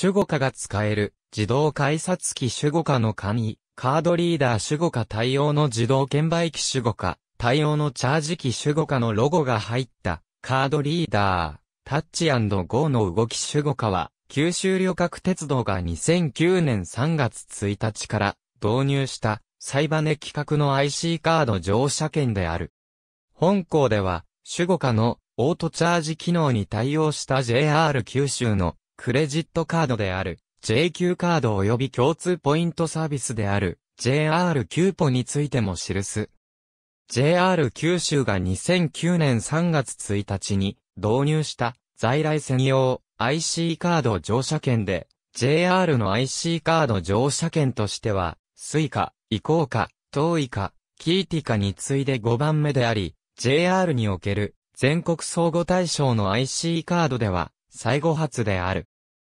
守護課が使える、自動改札機守護課の紙、カードリーダー守護課対応の自動券売機守護課、対応のチャージ機守護課のロゴが入った、カードリーダー、タッチゴーの動き守護課は、九州旅客鉄道が2009年3月1日から導入したサイバネ企画の IC カード乗車券である。本校では、守護課のオートチャージ機能に対応した JR 九州のクレジットカードである JQ カード及び共通ポイントサービスである JR キューポについても記す。JR 九州が2009年3月1日に導入した在来専用 IC カード乗車券で JR の IC カード乗車券としては Suica、イコーカ、トーイカ、キーティカに次いで5番目であり JR における全国相互対象の IC カードでは最後発である。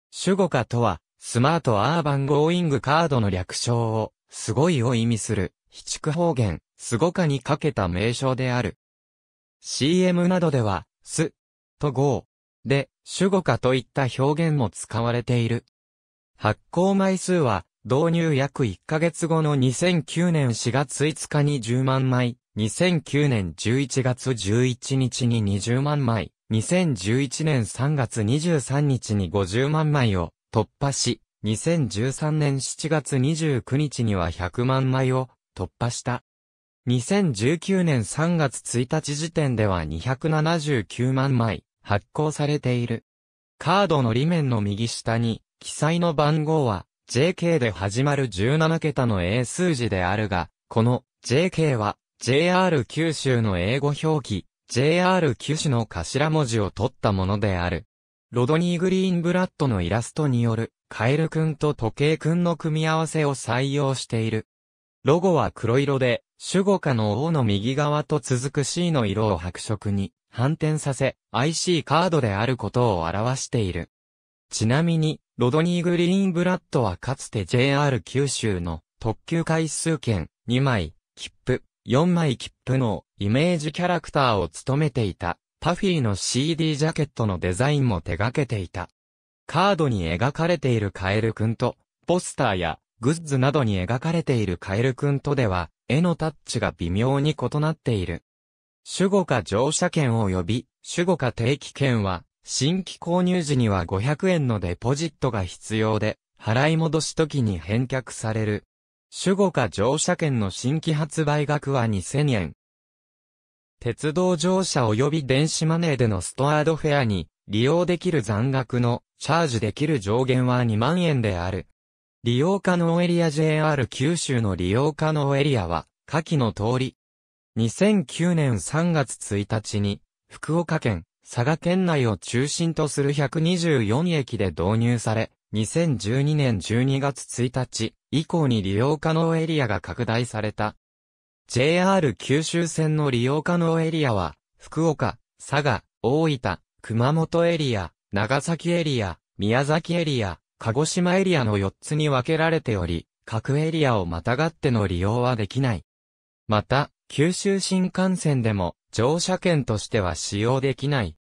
主語化とは、スマートアーバンゴーイングカードの略称を、すごいを意味する、非畜方言、すごかにかけた名称である。CM などでは、す、とゴー、で、主語化といった表現も使われている。発行枚数は、導入約1ヶ月後の2009年4月5日に10万枚、2009年11月11日に20万枚、2011年3月23日に50万枚を突破し、2013年7月29日には100万枚を突破した。2019年3月1日時点では279万枚発行されている。カードの裏面の右下に記載の番号は JK で始まる17桁の英数字であるが、この JK は JR 九州の英語表記 JR 九種の頭文字を取ったものである。ロドニー・グリーンブラッドのイラストによる、カエル君と時計君の組み合わせを採用している。ロゴは黒色で、守護下の O の右側と続く C の色を白色に反転させ、IC カードであることを表している。ちなみに、ロドニー・グリーンブラッドはかつて JR 九州の特急回数券2枚、切符、4枚切符のイメージキャラクターを務めていた、パフィーの CD ジャケットのデザインも手掛けていた。カードに描かれているカエルくんと、ポスターやグッズなどに描かれているカエルくんとでは、絵のタッチが微妙に異なっている。守護か乗車券及び、守護か定期券は、新規購入時には500円のデポジットが必要で、払い戻し時に返却される。守護か乗車券の新規発売額は2000円。鉄道乗車及び電子マネーでのストアードフェアに利用できる残額のチャージできる上限は2万円である。利用可能エリア JR 九州の利用可能エリアは下記の通り。2009年3月1日に福岡県、佐賀県内を中心とする124駅で導入され、2012年12月1日、以降に利用可能エリアが拡大された。JR 九州線の利用可能エリアは、福岡、佐賀、大分、熊本エリア、長崎エリア、宮崎エリア、鹿児島エリアの4つに分けられており、各エリアをまたがっての利用はできない。また、九州新幹線でも乗車券としては使用できない。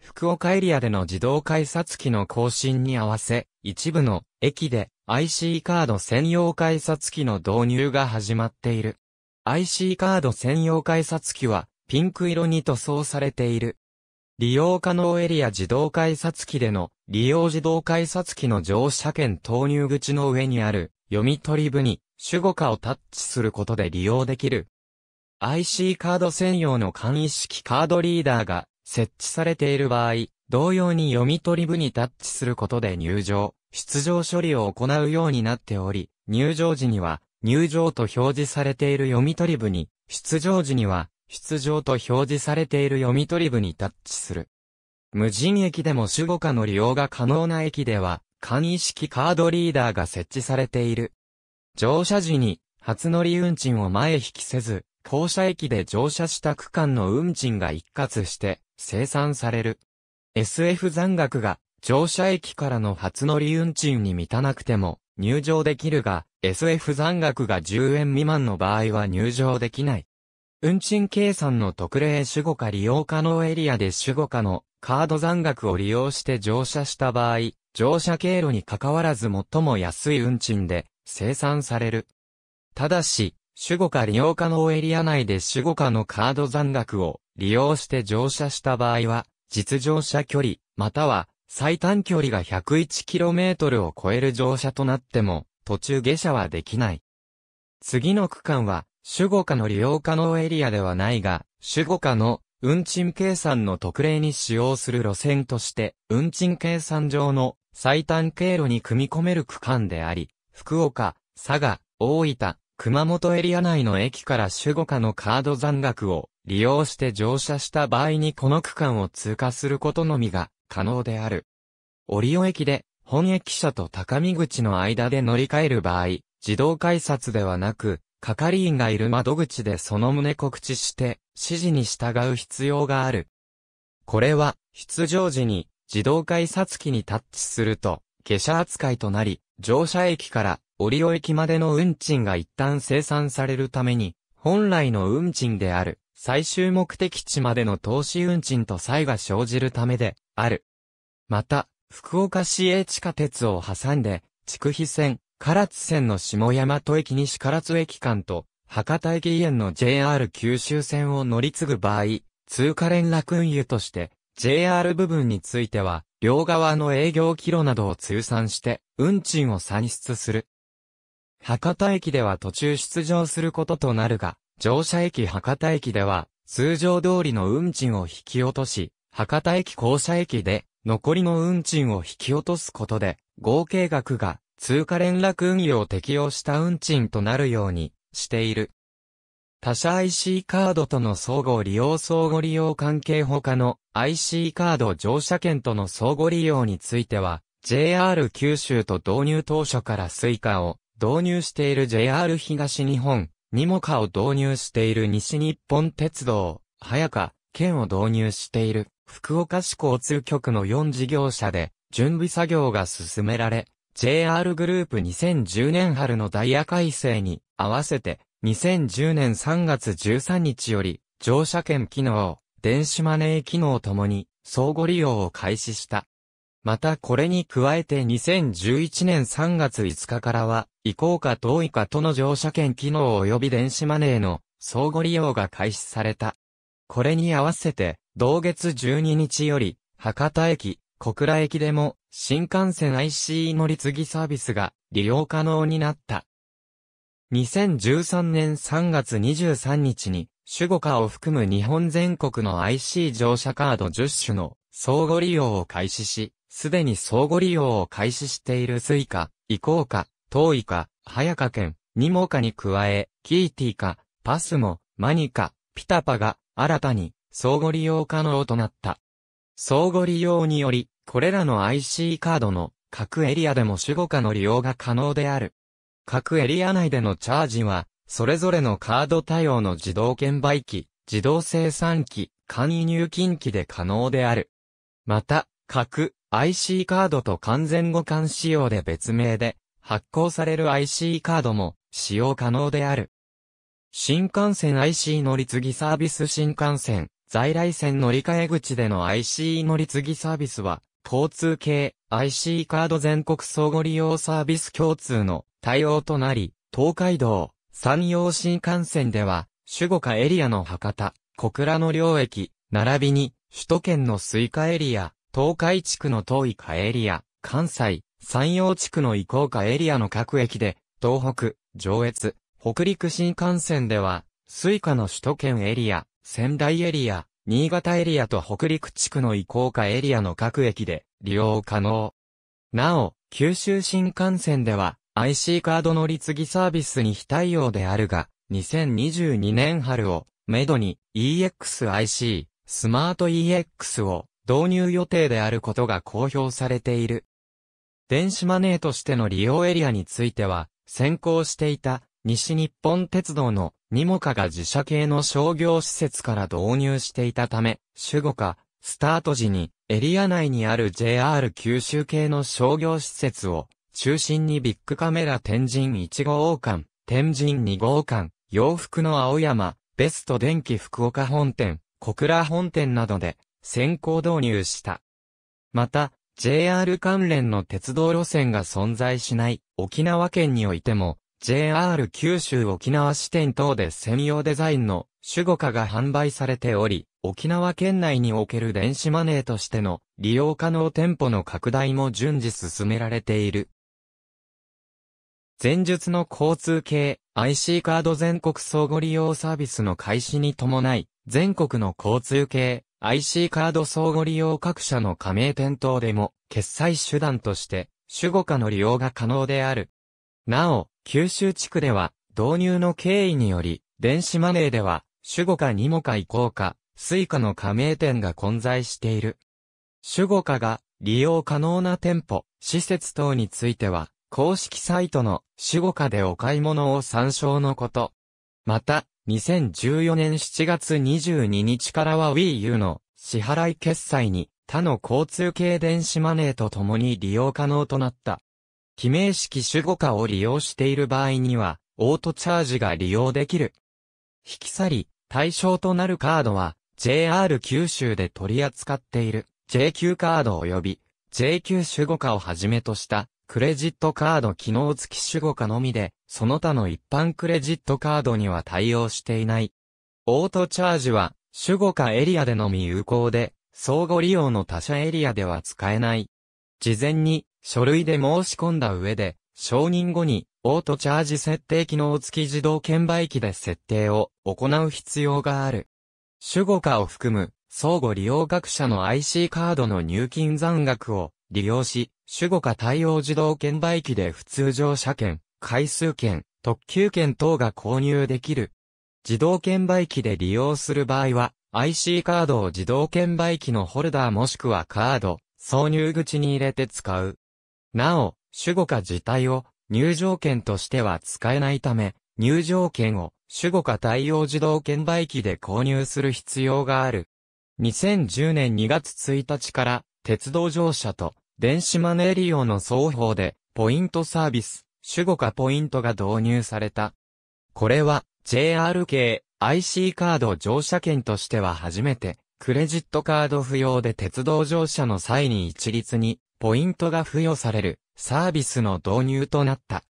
福岡エリアでの自動改札機の更新に合わせ、一部の駅で IC カード専用改札機の導入が始まっている。IC カード専用改札機はピンク色に塗装されている。利用可能エリア自動改札機での利用自動改札機の乗車券投入口の上にある読み取り部に守護下をタッチすることで利用できる。IC カード専用の簡易式カードリーダーが設置されている場合、同様に読み取り部にタッチすることで入場、出場処理を行うようになっており、入場時には、入場と表示されている読み取り部に、出場時には、出場と表示されている読み取り部にタッチする。無人駅でも主語化の利用が可能な駅では、簡易式カードリーダーが設置されている。乗車時に、初乗り運賃を前引きせず、降車駅で乗車した区間の運賃が一括して、生産される。SF 残額が乗車駅からの初乗り運賃に満たなくても入場できるが、SF 残額が10円未満の場合は入場できない。運賃計算の特例主語化利用可能エリアで主語化のカード残額を利用して乗車した場合、乗車経路に関わらず最も安い運賃で生産される。ただし、主語化利用可能エリア内で主語化のカード残額を利用して乗車した場合は、実乗車距離、または最短距離が 101km を超える乗車となっても、途中下車はできない。次の区間は、主語下の利用可能エリアではないが、主語下の運賃計算の特例に使用する路線として、運賃計算上の最短経路に組み込める区間であり、福岡、佐賀、大分、熊本エリア内の駅から主語下のカード残額を利用して乗車した場合にこの区間を通過することのみが可能である。リ尾駅で本駅舎と高見口の間で乗り換える場合、自動改札ではなく、係員がいる窓口でその旨告知して、指示に従う必要がある。これは、出場時に自動改札機にタッチすると、下車扱いとなり、乗車駅から折尾駅までの運賃が一旦生産されるために、本来の運賃である最終目的地までの投資運賃と差異が生じるためである。また、福岡市営地下鉄を挟んで、筑肥線、唐津線の下山戸駅西唐津駅間と、博多駅園の JR 九州線を乗り継ぐ場合、通過連絡運輸として、JR 部分については、両側の営業キロなどを通算して、運賃を算出する。博多駅では途中出場することとなるが、乗車駅博多駅では、通常通りの運賃を引き落とし、博多駅降車駅で、残りの運賃を引き落とすことで、合計額が通貨連絡運用を適用した運賃となるようにしている。他社 IC カードとの相互利用相互利用関係他の IC カード乗車券との相互利用については、JR 九州と導入当初からスイカを導入している JR 東日本、にもかを導入している西日本鉄道、早か、県を導入している福岡市交通局の4事業者で準備作業が進められ、JR グループ2010年春のダイヤ改正に合わせて2010年3月13日より乗車券機能、電子マネー機能ともに相互利用を開始した。またこれに加えて2011年3月5日からは、移行か遠いかとの乗車券機能及び電子マネーの相互利用が開始された。これに合わせて、同月12日より、博多駅、小倉駅でも、新幹線 i c 乗り継ぎサービスが利用可能になった。2013年3月23日に、主語化を含む日本全国の IC 乗車カード10種の相互利用を開始し、すでに相互利用を開始しているスイカ、イコーカ、トーイカ、ハヤカ券、ニモカに加え、キーティカ、パスモ、マニカ、ピタパが新たに相互利用可能となった。相互利用により、これらの IC カードの各エリアでも主語化の利用が可能である。各エリア内でのチャージは、それぞれのカード対応の自動券売機、自動生産機、簡易入金機で可能である。また、各 IC カードと完全互換仕様で別名で、発行される IC カードも使用可能である。新幹線 IC 乗り継ぎサービス新幹線、在来線乗り換え口での IC 乗り継ぎサービスは、交通系 IC カード全国相互利用サービス共通の対応となり、東海道、山陽新幹線では、主語下エリアの博多、小倉の両駅、並びに、首都圏のスイカエリア、東海地区の東いかエリア、関西、山陽地区の移行かエリアの各駅で、東北、上越、北陸新幹線では、スイカの首都圏エリア、仙台エリア、新潟エリアと北陸地区の移行かエリアの各駅で利用可能。なお、九州新幹線では IC カード乗り継ぎサービスに非対応であるが、2022年春をめどに EXIC、スマート EX を導入予定であることが公表されている。電子マネーとしての利用エリアについては、先行していた西日本鉄道のニモカが自社系の商業施設から導入していたため、主語か、スタート時にエリア内にある JR 九州系の商業施設を中心にビッグカメラ天神1号館、天神2号館、洋服の青山、ベスト電気福岡本店、小倉本店などで先行導入した。また、JR 関連の鉄道路線が存在しない沖縄県においても、JR 九州沖縄支店等で専用デザインの守護化が販売されており、沖縄県内における電子マネーとしての利用可能店舗の拡大も順次進められている。前述の交通系 IC カード全国相互利用サービスの開始に伴い、全国の交通系 IC カード相互利用各社の加盟店頭でも、決済手段として、主語化の利用が可能である。なお、九州地区では、導入の経緯により、電子マネーでは、主語化にもか移行か、スイカの加盟店が混在している。主語化が利用可能な店舗、施設等については、公式サイトの主語化でお買い物を参照のこと。また、2014年7月22日からは Wii U の支払い決済に他の交通系電子マネーと共に利用可能となった。記名式主語化を利用している場合には、オートチャージが利用できる。引き去り、対象となるカードは、JR 九州で取り扱っている JQ カード及び JQ 主語化をはじめとしたクレジットカード機能付き主語化のみでその他の一般クレジットカードには対応していない。オートチャージは、主語化エリアでのみ有効で、相互利用の他社エリアでは使えない。事前に、書類で申し込んだ上で、承認後に、オートチャージ設定機能付き自動券売機で設定を行う必要がある。主語化を含む、相互利用各社の IC カードの入金残額を利用し、主語化対応自動券売機で普通乗車券、回数券、特急券等が購入できる。自動券売機で利用する場合は、IC カードを自動券売機のホルダーもしくはカード、挿入口に入れて使う。なお、主語か自体を入場券としては使えないため、入場券を主語か対応自動券売機で購入する必要がある。2010年2月1日から、鉄道乗車と電子マネー利用の双方で、ポイントサービス、主語化ポイントが導入された。これは JR 系 IC カード乗車券としては初めて、クレジットカード不要で鉄道乗車の際に一律にポイントが付与されるサービスの導入となった。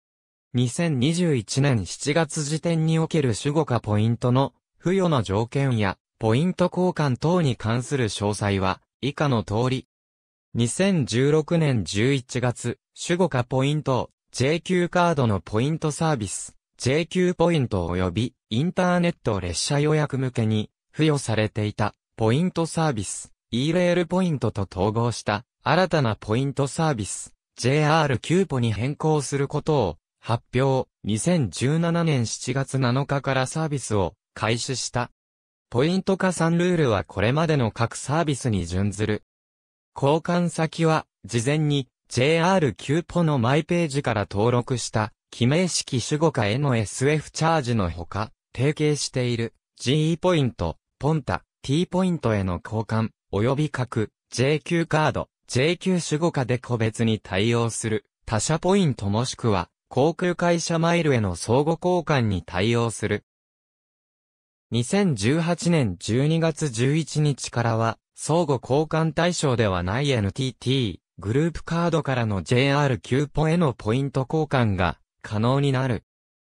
2021年7月時点における主語化ポイントの付与の条件やポイント交換等に関する詳細は以下の通り。2016年11月、主語化ポイントを JQ カードのポイントサービス、JQ ポイント及びインターネット列車予約向けに付与されていたポイントサービス、e レールポイントと統合した新たなポイントサービス、JR キューポに変更することを発表、2017年7月7日からサービスを開始した。ポイント加算ルールはこれまでの各サービスに準ずる。交換先は事前に JR ーポのマイページから登録した、記名式主語化への SF チャージのほか、提携している GE ポイント、ポンタ、T ポイントへの交換、及び各 JQ カード、JQ 主語化で個別に対応する、他社ポイントもしくは、航空会社マイルへの相互交換に対応する。2018年12月11日からは、相互交換対象ではない NTT、グループカードからの JR キューポへのポイント交換が可能になる。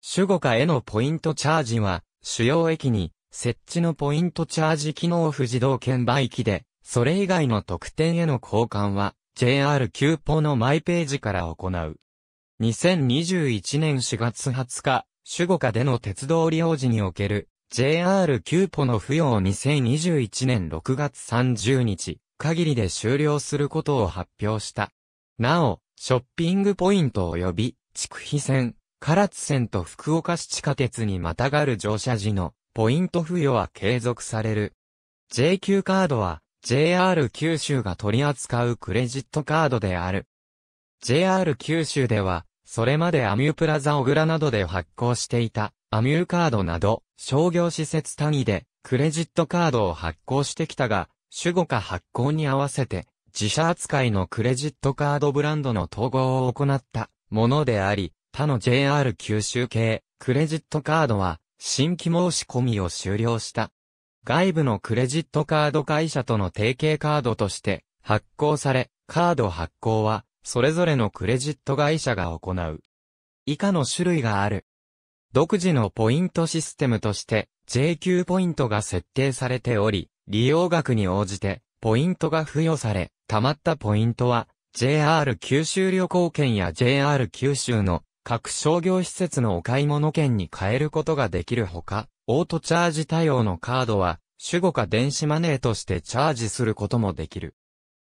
主語化へのポイントチャージは、主要駅に設置のポイントチャージ機能不自動券売機で、それ以外の特典への交換は、JR キューポのマイページから行う。2021年4月20日、主語下での鉄道利用時における JR キューポの付与を2021年6月30日、限りで終了することを発表した。なお、ショッピングポイント及び、筑肥線、唐津線と福岡市地下鉄にまたがる乗車時のポイント付与は継続される。JQ カードは JR 九州が取り扱うクレジットカードである。JR 九州では、それまでアミュープラザ小倉などで発行していたアミューカードなど商業施設単位でクレジットカードを発行してきたが、主語化発行に合わせて、自社扱いのクレジットカードブランドの統合を行ったものであり、他の JR 九州系クレジットカードは新規申し込みを終了した。外部のクレジットカード会社との提携カードとして発行され、カード発行はそれぞれのクレジット会社が行う。以下の種類がある。独自のポイントシステムとして JQ ポイントが設定されており、利用額に応じて、ポイントが付与され、溜まったポイントは、JR 九州旅行券や JR 九州の各商業施設のお買い物券に変えることができるほか、オートチャージ対応のカードは、主語か電子マネーとしてチャージすることもできる。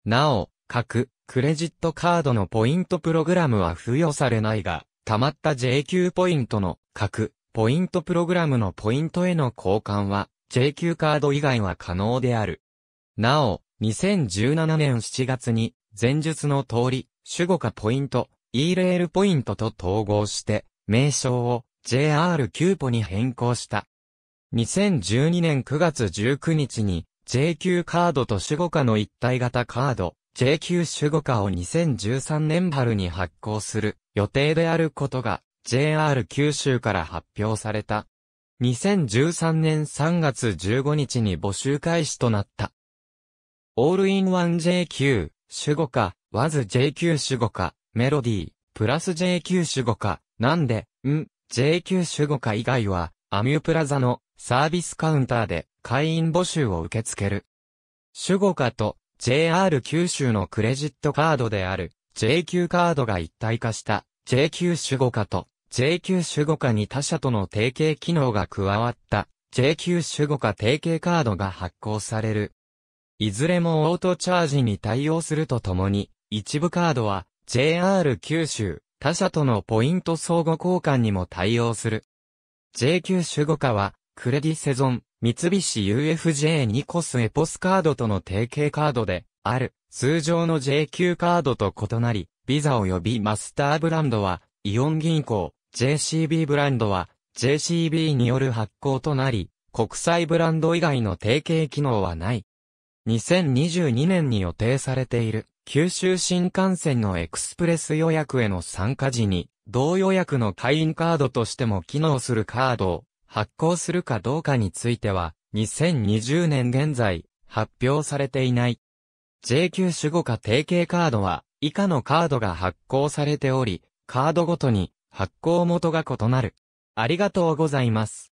なお、各、クレジットカードのポイントプログラムは付与されないが、溜まった JQ ポイントの各、ポイントプログラムのポイントへの交換は、JQ カード以外は可能である。なお、2017年7月に、前述の通り、主語化ポイント、e レールポイントと統合して、名称を JR キューポに変更した。2012年9月19日に、JQ カードと主語化の一体型カード、JQ 主語化を2013年春に発行する予定であることが JR 九州から発表された。2013年3月15日に募集開始となった。オールインワン JQ、主語か、わず JQ 主語か、メロディー、プラス JQ 主語か、なんで、ん、JQ 主語か以外は、アミュプラザのサービスカウンターで会員募集を受け付ける。主語かと JR 九州のクレジットカードである JQ カードが一体化した JQ 主語かと JQ 守護下に他社との提携機能が加わった JQ 守護下提携カードが発行される。いずれもオートチャージに対応するとともに、一部カードは JR 九州、他社とのポイント相互交換にも対応する。JQ 守護下は、クレディセゾン、三菱 UFJ ニコスエポスカードとの提携カードで、ある、通常の JQ カードと異なり、ビザ及びマスターブランドは、イオン銀行、JCB ブランドは JCB による発行となり、国際ブランド以外の提携機能はない。2022年に予定されている九州新幹線のエクスプレス予約への参加時に、同予約の会員カードとしても機能するカードを発行するかどうかについては、2020年現在、発表されていない。JQ 守護下提携カードは、以下のカードが発行されており、カードごとに発行元が異なる。ありがとうございます。